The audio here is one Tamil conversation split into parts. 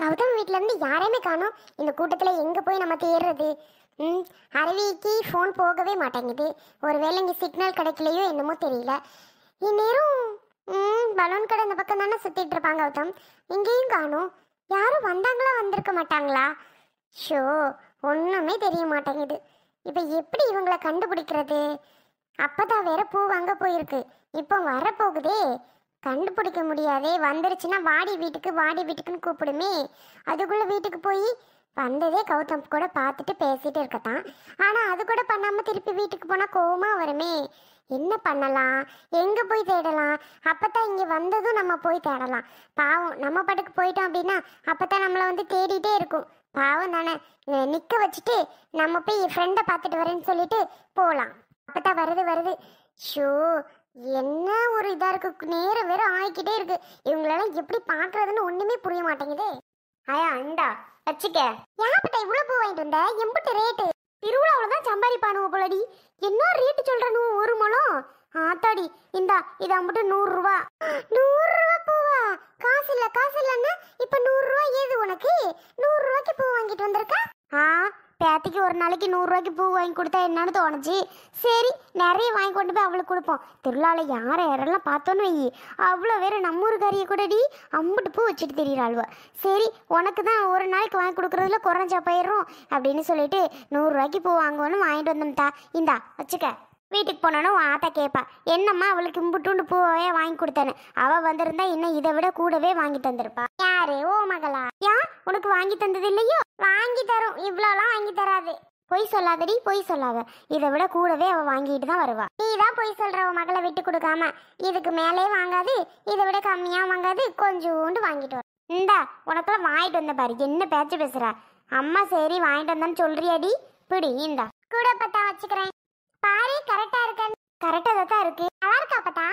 கௌதம் வீட்ல இருந்து யாரையுமே காணும் இந்த கூட்டத்துல எங்க போய் நம்ம தேடுறது ம் அரவிக்கு ஃபோன் போகவே மாட்டேங்குது ஒருவேளை இங்கே சிக்னல் கிடைக்கலையோ என்னமோ தெரியல இந்நேரம் ம் பலூன் கடை இந்த பக்கம் தானே சுத்திட்டு இருப்பாங்க கௌதம் இங்கேயும் காணும் யாரும் வந்தாங்களா வந்திருக்க மாட்டாங்களா ஷோ ஒன்றுமே தெரிய மாட்டேங்குது இப்போ எப்படி இவங்களை கண்டுபிடிக்கிறது அப்பதான் வேற பூ வாங்க போயிருக்கு இப்போ வரப்போகுதே கண்டுபிடிக்க முடியாதே வந்துருச்சுன்னா வாடி வீட்டுக்கு வாடி வீட்டுக்குன்னு கூப்பிடுமே அதுக்குள்ளே வீட்டுக்கு போய் வந்ததே கௌதம் கூட பார்த்துட்டு பேசிட்டு இருக்கத்தான் ஆனால் அது கூட பண்ணாமல் திருப்பி வீட்டுக்கு போனால் கோவமாக வருமே என்ன பண்ணலாம் எங்கே போய் தேடலாம் அப்போ தான் இங்கே வந்ததும் நம்ம போய் தேடலாம் பாவம் நம்ம பாட்டுக்கு போயிட்டோம் அப்படின்னா அப்போ தான் நம்மளை வந்து தேடிட்டே இருக்கும் பாவம் தானே நிற்க வச்சுட்டு நம்ம போய் என் ஃப்ரெண்டை பார்த்துட்டு வரேன்னு சொல்லிட்டு போகலாம் அப்போ தான் வருது வருது ஷோ என்ன ஒரு இதா இருக்கு நேரம் வேற ஆகிக்கிட்டே இருக்கு இவங்களெல்லாம் எப்படி பாக்குறதுன்னு ஒண்ணுமே புரிய மாட்டேங்குது ஆயா அண்டா வச்சுக்க யாப்பிட்ட இவ்வளவு பூ வாங்கிட்டு வந்த எம்பிட்டு ரேட்டு திருவிழாவில தான் சம்பாதிப்பானுவ போலடி என்ன ரேட்டு சொல்றனு ஒரு முழம் ஆத்தாடி இந்தா இதை அம்பிட்டு நூறு ரூபா நூறு ரூபா பூவா காசு இல்ல காசு இல்லன்னா இப்ப நூறு ரூபா ஏது உனக்கு நூறு ரூபாய்க்கு பூ வாங்கிட்டு வந்திருக்க ஆ பேத்திக்கு ஒரு நாளைக்கு நூறுரூவாய்க்கு பூ வாங்கி கொடுத்தா என்னன்னு தோணுச்சு சரி நிறைய வாங்கி கொண்டு போய் அவளுக்கு கொடுப்போம் திருவிழாவில் யாரை யாரெல்லாம் பார்த்தோன்னு வை அவ்வளோ வேறு நம்ம கூட டி அம்பிட்டு பூ வச்சுட்டு தெரியிறாள் சரி உனக்கு தான் ஒரு நாளைக்கு வாங்கி கொடுக்குறதுல குறைஞ்சா போயிடுறோம் அப்படின்னு சொல்லிட்டு நூறுரூவாய்க்கு பூ வாங்குவோன்னு வாங்கிட்டு வந்தோம்தா இந்தா வச்சுக்க வீட்டுக்கு போனோன்னு ஆத்தா கேட்பா என்னம்மா அவளுக்கு இம்புட்டுண்டு பூவே வாங்கி கொடுத்தேன்னு அவள் வந்திருந்தா இன்னும் இதை விட கூடவே வாங்கி தந்திருப்பா யாரு ஓ மகளா யா உனக்கு வாங்கி தந்தது இல்லையோ வாங்கி தரும் இவ்வளோலாம் வாங்கி தராது பொய் சொல்லாதடி பொய் சொல்லாத இதை விட கூடவே அவள் வாங்கிட்டு தான் வருவா நீ தான் பொய் சொல்ற உன் மகளை விட்டு கொடுக்காம இதுக்கு மேலே வாங்காது இதை விட கம்மியா வாங்காது கொஞ்சோண்டு வாங்கிட்டு வரும் இந்தா உனக்குலாம் வாங்கிட்டு வந்த பாரு என்ன பேச்சு பேசுற அம்மா சரி வாங்கிட்டு வந்தான்னு சொல்றியாடி பிடி இந்தா கூட பத்தா வச்சுக்கிறேன் பாரி கரெக்டா இருக்கேன் கரெக்டா தான் இருக்கு நல்லா இருக்கா அப்பதா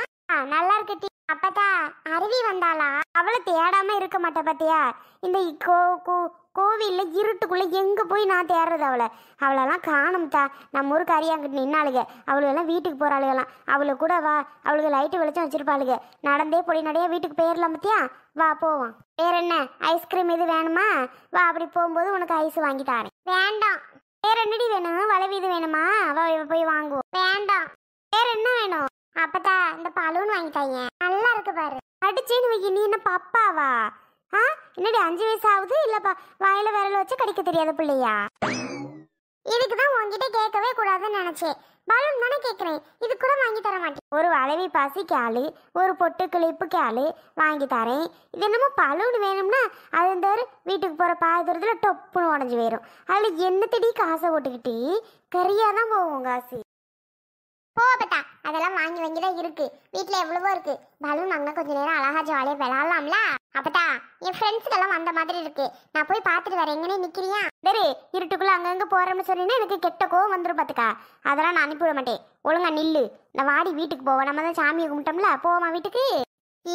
நல்லா இருக்கு டி அப்பதா அருவி வந்தாளா அவள தேடாம இருக்க மாட்டா பாத்தியா இந்த கோ கோ கோவில்ல இருட்டுக்குள்ள எங்க போய் நான் தேடுறது அவளை அவளெல்லாம் காணும்தா நம்ம ஊருக்கு நின்னாளுக நின்னாளுங்க அவளுகெல்லாம் வீட்டுக்கு எல்லாம் அவளுக்கு கூட வா அவளுக்கு லைட்டு வெளிச்சம் வச்சிருப்பாளுக நடந்தே பொடி நடையா வீட்டுக்கு போயிடலாம் பத்தியா வா போவோம் வேற என்ன ஐஸ்கிரீம் எது வேணுமா வா அப்படி போகும்போது உனக்கு ஐஸ் வாங்கி தாரேன் வேண்டாம் வேற என்னடி வேணும் வளவீது வேணுமா அவ போய் வாங்குவோம் வேண்டாம் வேற என்ன வேணும் அப்பதா இந்த பலூன் வாங்கிட்டாங்க நல்லா இருக்கு பாரு அடிச்சேன்னு வைக்க நீ என்ன பாப்பாவா ஆ என்னடி அஞ்சு வயசு ஆகுது இல்லப்பா வாயில விரல வச்சு கடிக்க தெரியாத பிள்ளையா இதுக்கு தான் உன்கிட்ட கேட்கவே கூடாதுன்னு நினைச்சேன் பலூன் தானே கேட்குறேன் இது கூட வாங்கி தர மாட்டேன் ஒரு வளைவி பசி கேளு ஒரு பொட்டு கிளிப்பு கேளு வாங்கி தரேன் இது என்னமோ பலூன் வேணும்னா அது இந்த வீட்டுக்கு போகிற பாதி தூரத்தில் டொப்புன்னு உடஞ்சி போயிடும் அதில் என்ன திடி காசை போட்டுக்கிட்டு கறியாக தான் போகும் காசு போகட்டா அதெல்லாம் வாங்கி வாங்கி தான் இருக்கு வீட்டில் எவ்வளவோ இருக்கு பலூன் வாங்கினா கொஞ்ச நேரம் அழகா ஜாலியாக விளாடலாம்ல அப்பதா என் ஃப்ரெண்ட்ஸுக்கெல்லாம் வந்த மாதிரி இருக்கு நான் போய் பார்த்துட்டு வரேன் எங்கனே நிற்கிறியா வெறு இருட்டுக்குள்ளே அங்கங்கே போறேன்னு சொன்னீங்கன்னா எனக்கு கெட்ட கோவம் வந்துடும் பார்த்துக்கா அதெல்லாம் நான் அனுப்பிவிட மாட்டேன் ஒழுங்கா நில்லு நான் வாடி வீட்டுக்கு போவோம் நம்ம தான் சாமியை கும்பிட்டோம்ல போவோமா வீட்டுக்கு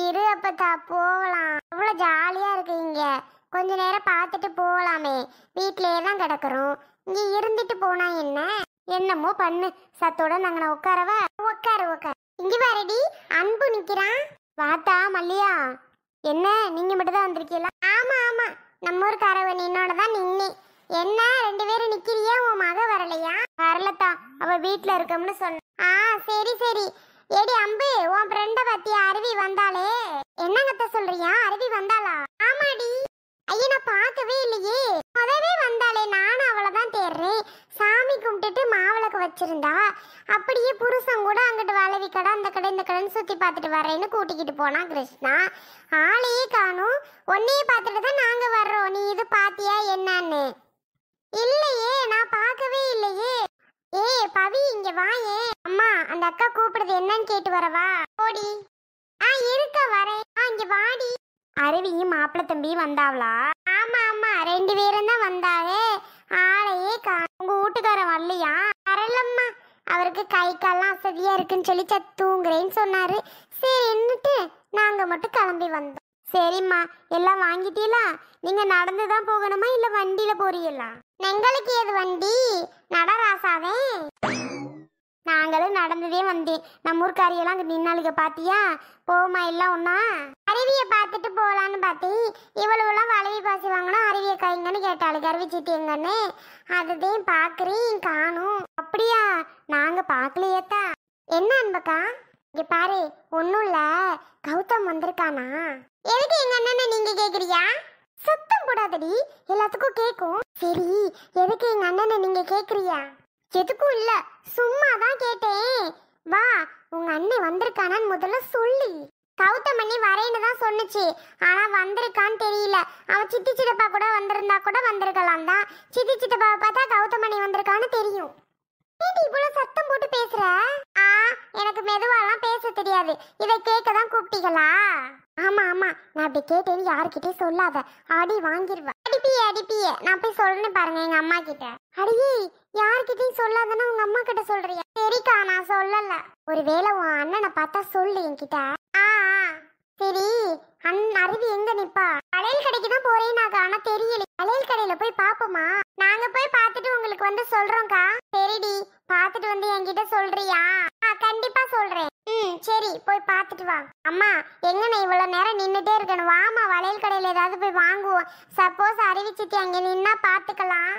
இரு அப்பதா போகலாம் அவ்வளோ ஜாலியாக இருக்கு இங்கே கொஞ்ச நேரம் பார்த்துட்டு போகலாமே வீட்டிலேயே தான் கிடக்குறோம் இங்கே இருந்துட்டு போனால் என்ன என்னமோ பண்ணு சத்தோட நாங்க நான் உட்காரவா உட்காரு உட்காரு இங்க வரடி அன்பு நிக்கிறான் வாத்தா மல்லியா என்ன நீங்க மட்டும் தான் வந்திருக்கீங்களா ஆமா ஆமா நம்ம ஊர் காரவன் என்னோட தான் நின்னே என்ன ரெண்டு பேரும் நிக்கிறியா உன் மக வரலையா வரலத்தா அவ வீட்ல இருக்கோம்னு சொன்ன ஆ சரி சரி ஏடி அம்பு உன் ஃப்ரெண்ட பத்தி அருவி வந்தாளே என்னங்கத்த சொல்றியா அருவி வந்தாளா ஆமாடி ஐயா நான் பார்க்கவே இல்லையே முதவே வந்தாளே நானும் கும்பிட்டுட்டு மாவிளக்கு வச்சிருந்தா அப்படியே புருஷன் கூட அங்கிட்டு வளவி கடை அந்த கடை இந்த கடைன்னு சுத்தி பார்த்துட்டு வரேன்னு கூட்டிக்கிட்டு போனான் கிருஷ்ணா ஆளையே காணும் ஒன்னையே பார்த்துட்டு தான் நாங்க வர்றோம் நீ இது பார்த்தியா என்னன்னு இல்லையே நான் பார்க்கவே இல்லையே ஏ பவி இங்க வாயே அம்மா அந்த அக்கா கூப்பிடுது என்னன்னு கேட்டு வரவா ஓடி ஆ இருக்க வரேன் ஆ இங்க வாடி அருவியும் மாப்பிள்ள தம்பியும் வந்தாவளா ஆமா ஆமா ரெண்டு பேரும் தான் வந்தாவே ஆளையே கா உங்க வீட்டுக்காரன் வரலையா வரலம்மா அவருக்கு கை கால்லாம் அசதியா இருக்குன்னு சொல்லி தூங்குறேன்னு சொன்னாரு சரின்னுட்டு நாங்க மட்டும் கிளம்பி வந்தோம் சரிம்மா எல்லாம் வாங்கிட்டீங்களா நீங்க நடந்துதான் போகணுமா இல்ல வண்டியில போறீங்களா எங்களுக்கு ஏது வண்டி நடராசாவே நாங்களும் நடந்ததே வந்தேன் நம்ம ஊர்க்காரியெல்லாம் அங்கே நின்னாளுக பார்த்தியா போமா எல்லாம் ஒன்றா அருவியை பார்த்துட்டு போகலான்னு பார்த்தேன் இவ்வளவுலாம் வளவி பாசி வாங்கினா அருவியை கைங்கன்னு கேட்டாளுக்கு அருவி சீட்டு எங்கன்னு அதுதான் பார்க்குறேன் காணும் அப்படியா நாங்கள் பார்க்கலையேத்தா என்ன அன்பக்கா இங்கே பாரு ஒன்றும் இல்லை கௌதம் வந்திருக்கானா எதுக்கு எங்கள் அண்ணனை நீங்கள் கேட்குறியா சுத்தம் போடாதடி எல்லாத்துக்கும் கேட்கும் சரி எதுக்கு எங்கள் அண்ணனை நீங்கள் கேட்குறியா எதுக்கும் இல்லை சும்மா தான் கேட்டேன் வா உங்க அண்ணன் வந்திருக்கானான்னு முதல்ல சொல்லி கௌதமணி வரேன்னு தான் சொன்னுச்சு ஆனா வந்திருக்கான்னு தெரியல அவன் சித்தி சித்தப்பா கூட வந்திருந்தா கூட வந்திருக்கலாம் தான் சித்தி சித்தப்பாவை பார்த்தா கௌதமணி வந்திருக்கான்னு தெரியும் ஏடி இவ்வளவு சத்தம் போட்டு பேசுற ஆ எனக்கு மெதுவாலாம் பேச தெரியாது இதை கேட்க தான் கூப்பிட்டீங்களா ஆமா ஆமா நான் அப்படி கேட்டேன்னு யாருக்கிட்டே சொல்லாத அடி வாங்கிடுவேன் அடிப்பிய அடிப்பிய நான் போய் சொல்லணும் பாருங்க எங்க அம்மா கிட்ட அடியே யார்கிட்டயும் சொல்லாதன்னா உங்க அம்மா கிட்ட சொல்றியா சரிக்கா நான் சொல்லல ஒருவேளை உன் அண்ணனை பார்த்தா சொல்லு என்கிட்ட ஆ சரி அண் அருவி எங்க நிப்பா வளையல் கடைக்கு தான் போறேன் நாங்க ஆனா தெரியல வளையல் கடையில போய் பாப்போமா நாங்க போய் பார்த்துட்டு உங்களுக்கு வந்து சொல்றோம்க்கா சரிடி பார்த்துட்டு வந்து என்கிட்ட சொல்றியா ஆ கண்டிப்பா சொல்றேன் ம் சரி போய் பார்த்துட்டு வா அம்மா எங்கண்ணே இவ்வளவு நேரம் நின்றுட்டே இருக்கணும் வாமா வளையல் கடையில ஏதாவது போய் வாங்குவோம் சப்போஸ் அறிவிச்சிட்டு சித்தி அங்க நின்னா பாத்துக்கலாம்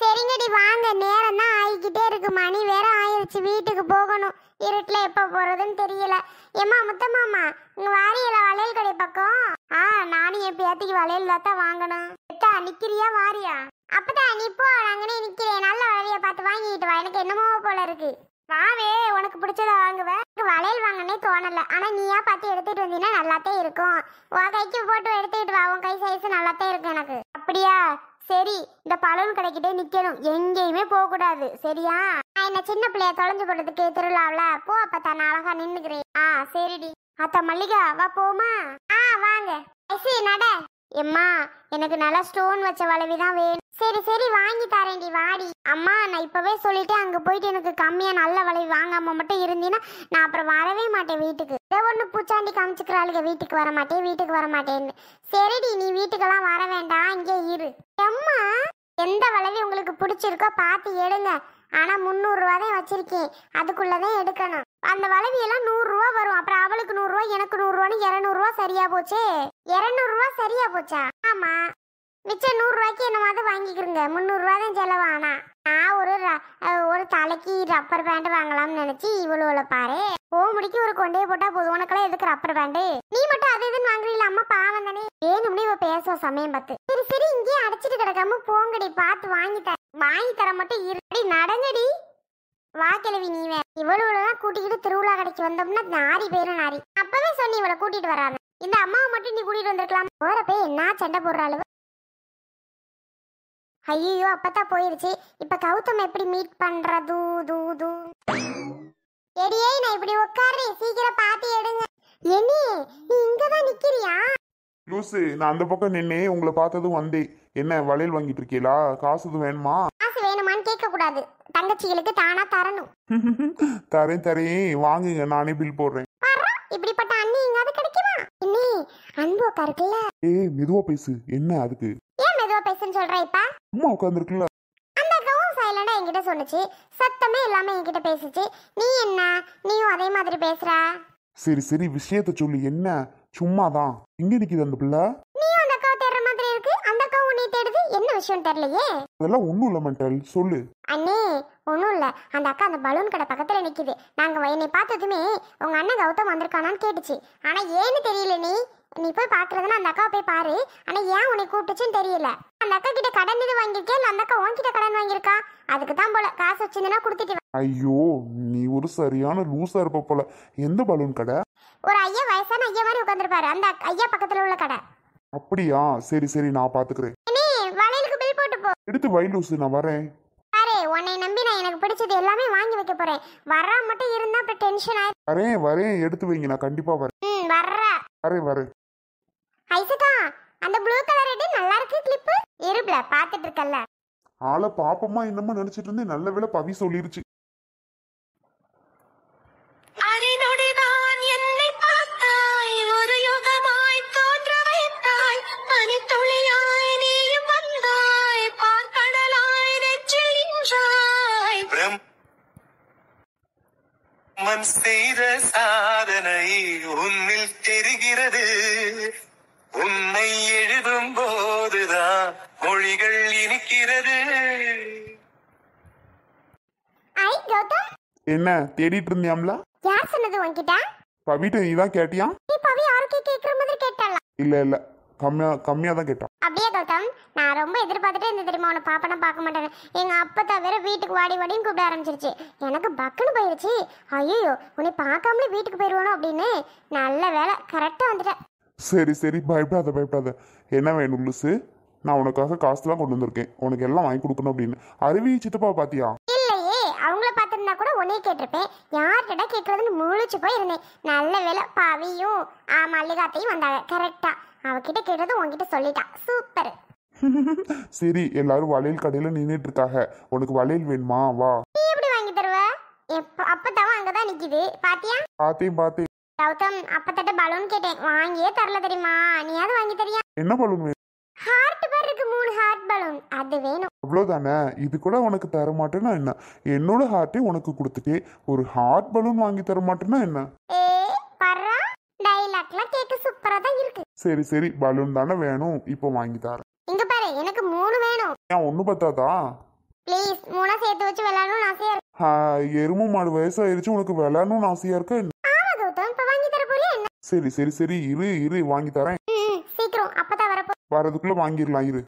சரிங்கடி வாங்க நேரம் தான் ஆகிக்கிட்டே இருக்கு மணி வேற ஆயிடுச்சு வீட்டுக்கு போகணும் இருட்டில் எப்போ போகிறதுன்னு தெரியல ஏம்மா முத்தம்மாமா இங்கே வாரியில் வளையல் கடை பக்கம் ஆ நானும் என் பேத்திக்கு வளையல் தான் வாங்கணும் எத்தா நிற்கிறியா வாரியா அப்பதா நீ போ அங்கனே நிற்கிறேன் நல்ல வளைய பார்த்து வாங்கிட்டு வா எனக்கு என்னமோ போல இருக்கு வாவே உனக்கு பிடிச்சத வாங்குவேன் வளையல் வாங்கனே தோணலை ஆனால் நீயா பார்த்து எடுத்துகிட்டு வந்தீங்கன்னா நல்லாத்தான் இருக்கும் உன் கைக்கு போட்டு எடுத்துக்கிட்டு வா உன் கை சைஸ் தான் இருக்கும் எனக்கு அப்படியா சரி இந்த பலன் கிடைக்கிட்டே நிக்கணும் எங்கேயுமே போக கூடாது சரியா என்ன சின்ன பிள்ளைய தொலைஞ்சு போடுறதுக்கு திருவிழாவில போ அப்ப தான் அழகா நின்னுக்கிறேன் ஆ சரிடி அத்த மல்லிகா வா போமா ஆ வாங்க நட எம்மா எனக்கு நல்லா ஸ்டோன் வச்ச வளவிதான் வேணும் சரி சரி வாங்கி தரேன்டி வாடி அம்மா நான் இப்பவே சொல்லிட்டு அங்க போயிட்டு எனக்கு கம்மியா நல்ல வளைவு வாங்காம மட்டும் இருந்தீன்னா நான் அப்புறம் வரவே மாட்டேன் வீட்டுக்கு ஏதோ ஒண்ணு பூச்சாண்டி காமிச்சுக்கிறாளுங்க வீட்டுக்கு வர மாட்டேன் வீட்டுக்கு வர மாட்டேன்னு சரிடி நீ வீட்டுக்கெல்லாம் வர வேண்டாம் இங்கே இரு எம்மா எந்த வளைவி உங்களுக்கு பிடிச்சிருக்கோ பார்த்து எடுங்க ஆனால் முந்நூறுரூவா தான் வச்சிருக்கேன் அதுக்குள்ளதான் எடுக்கணும் அந்த வளைவியெல்லாம் நூறுரூவா வரும் அப்புறம் அவளுக்கு நூறுரூவா எனக்கு நூறுரூவான்னு இரநூறுவா சரியா போச்சே இரநூறுவா சரியா போச்சா ஆமா மிச்சம் நூறுரூவாய்க்கு என்னமாவது வாங்கிக்கிருங்க முந்நூறுரூவா தான் செலவானா நான் ஒரு ஒரு தலைக்கு ரப்பர் பேண்ட் வாங்கலாம்னு நினைச்சு இவ்வளவு பாரு ஓ முடிக்கு ஒரு கொண்டே போட்டா போதும் உனக்கெல்லாம் எதுக்கு ரப்பர் பேண்டு நீ மட்டும் அது இதுன்னு வாங்குறீல அம்மா பாவம் தானே ஏன்னு இவ பேச சமயம் பார்த்து சரி சரி இங்கே அடிச்சிட்டு கிடக்காம போங்கடி பார்த்து வாங்கி தர வாங்கி தர மட்டும் இருடி நடங்கடி வா கிழவி நீ வேற இவ்வளவுலாம் கூட்டிக்கிட்டு திருவிழா கடைக்கு வந்தோம்னா நாரி பேரும் நாரி அப்பவே சொன்னி இவளை கூட்டிட்டு வராங்க இந்த அம்மாவை மட்டும் நீ கூட்டிட்டு வந்திருக்கலாம் போறப்ப என்ன சண்டை போடுற அளவு ஐயோ அப்பதான் போயிருச்சு இப்ப கௌதம் எப்படி மீட் பண்றது தூ தூ எடியே நான் இப்படி உட்காரு சீக்கிரம் பாத்து எடுங்க என்னி நீ இங்கதான் நிக்கிறியா லூசு நான் அந்த பக்கம் நின்னே உங்களை பார்த்ததும் வந்தே என்ன வளையல் வாங்கிட்டு இருக்கீங்களா காசு எதுவும் வேணுமா காசு வேணுமான்னு கேட்க கூடாது தங்கச்சிகளுக்கு தானா தரணும் தரேன் தரேன் வாங்குங்க நானே பில் போடுறேன் இப்படிப்பட்ட அண்ணி எங்காவது கிடைக்குமா அண்ணி அன்பு உட்காருக்குல்ல ஏய் மெதுவா பேசு என்ன அதுக்கு ஏ ஏதோ பேசுன்னு சொல்றேன் இப்ப அம்மா உட்கார்ந்துருக்குல்ல அந்த அக்காவும் சைலண்டா என்கிட்ட சொன்னுச்சு சத்தமே இல்லாம என்கிட்ட பேசுச்சு நீ என்ன நீயும் அதே மாதிரி பேசுற சரி சரி விஷயத்த சொல்லு என்ன சும்மாதான் இங்க நிக்குது அந்த பிள்ளை நீயும் அந்த அக்காவை தேடுற மாதிரி இருக்கு அந்த அக்காவும் நீ தேடுது என்ன விஷயம் தெரியலையே அதெல்லாம் ஒண்ணும் இல்ல மண்டல் சொல்லு அண்ணே ஒண்ணும் இல்லை அந்த அக்கா அந்த பலூன் கடை பக்கத்துல நிக்குது நாங்க என்னை பார்த்ததுமே உங்க அண்ணன் கௌதம் வந்திருக்கானான்னு கேட்டுச்சு ஆனா ஏன்னு தெரியல நீ நீ போய் பாக்குறதுன்னா அந்த அக்காவை போய் பாரு ஆனா ஏன் உன்னை கூப்பிட்டுச்சுன்னு தெரியல அந்த அக்கா கிட்ட கடன் இது வாங்கிருக்கேன் இல்ல அந்த அக்கா உன்கிட்ட கடன் வாங்கியிருக்கா அதுக்கு தான் போல காசு வச்சிருந்தனா கொடுத்துட்டு ஐயோ நீ ஒரு சரியான லூசா இருப்ப போல எந்த பலூன் கடை ஒரு ஐயா வயசான ஐயா மாதிரி உட்காந்துருப்பாரு அந்த ஐயா பக்கத்துல உள்ள கடை அப்படியா சரி சரி நான் பாத்துக்கிறேன் நீ வளையலுக்கு பில் போட்டு போ எடுத்து வை லூசு நான் வரேன் பாரு உன்னை நம்பி நான் எனக்கு பிடிச்சது எல்லாமே வாங்கி வைக்க போறேன் வர்றா மட்டும் இருந்தா அப்புறம் டென்ஷன் ஆயிரு வரேன் வரேன் எடுத்து வைங்க நான் கண்டிப்பா வரேன் ம் வர்றா வரேன் வரேன் ஐசக்கா அந்த ப்ளூ கலர் ரெடி நல்லா இருக்கு கிளிப் இருப்ல பாத்துட்டு இருக்கல்ல ஆளை பாப்பமா என்னமோ நினைச்சிட்டு இருந்தேன் நல்ல வேளை பவி சொல்லிருச்சு செய்த சாதனை உன்னில் தெரிகிறது உன்னை எழுதும் போதுதான் மொழிகள் இருக்கிறது ஐ கௌதம் என்ன தேடிட்டு இருந்தியாம்ல யார் சொன்னது உன்கிட்ட பவிட்டு நீ தான் கேட்டியா நீ பவி யாருக்கு கேக்குற மாதிரி கேட்டல இல்ல இல்ல கம்மியா கம்மியா தான் கேட்டான் அப்படியே கௌதம் நான் ரொம்ப எதிர்பார்த்துட்டே இருந்தேன் தெரியுமா உன்னை பாப்பனா பார்க்க மாட்டேன் எங்க அப்பா தவிர வீட்டுக்கு வாடி வாடின்னு கூப்பிட ஆரம்பிச்சிருச்சு எனக்கு பக்குன்னு போயிருச்சு ஐயோ உன்னை பார்க்காமலே வீட்டுக்கு போயிருவானோ அப்படின்னு நல்ல வேலை கரெக்டா வந்துட்டேன் சரி சரி பயப்படாத பயப்படாத என்ன வேணும் லுசு நான் உனக்காக காசுலாம் கொண்டு வந்திருக்கேன் உனக்கு எல்லாம் வாங்கி கொடுக்கணும் அப்படின்னு அருவி சித்தப்பா பாத்தியா இல்லையே அவங்கள பார்த்திருந்தா கூட உன்னே கேட்டிருப்பேன் யார்கிட்ட கேட்கறதுன்னு முழிச்சு போயிருந்தேன் நல்ல வேலை ஆ மல்லிகாத்தையும் வந்தாங்க கரெக்டா அவகிட்ட கேட்டது உன்கிட்ட சொல்லிட்டா சூப்பர் சரி எல்லாரும் வளையல் கடையில நின்றுட்டு இருக்காங்க உனக்கு வளையல் வேணுமா வா எப்படி வாங்கி தருவ அப்பதான் அங்கதான் நிக்குது பாத்தியா பாத்தியும் பாத்தேன் கௌதம் அப்பத்தட்ட பலூன் கேட்டேன் வாங்கியே தரல தெரியுமா நீயாவது வாங்கி தெரியா என்ன பலூன் ஹார்ட் பர் இருக்கு மூணு ஹார்ட் பலூன் அது வேணும் அவ்வளோதானே இது கூட உனக்கு தர மாட்டேனா என்ன என்னோட ஹார்ட்டே உனக்கு கொடுத்துட்டு ஒரு ஹார்ட் பலூன் வாங்கி தர மாட்டேனா என்ன ஏ பர்றா டைலாக்லாம் கேட்க சூப்பரா தான் இருக்கு சரி சரி பலூன் தானே வேணும் இப்போ வாங்கி தரேன் இங்க பாரு எனக்கு மூணு வேணும் ஏன் ஒன்னு பத்தாதா ப்ளீஸ் மூணா சேர்த்து வச்சு விளையாடணும்னு ஆசையா இருக்கு எரும மாடு வயசாயிருச்சு உனக்கு விளையாடணும்னு ஆசையா இருக்கா சரி சரி சரி இரு இரு வாங்கி தரேன் சீக்கிரம் அப்பதான் வரப்போ வரதுக்குள்ள வாங்கிடலாம் இரு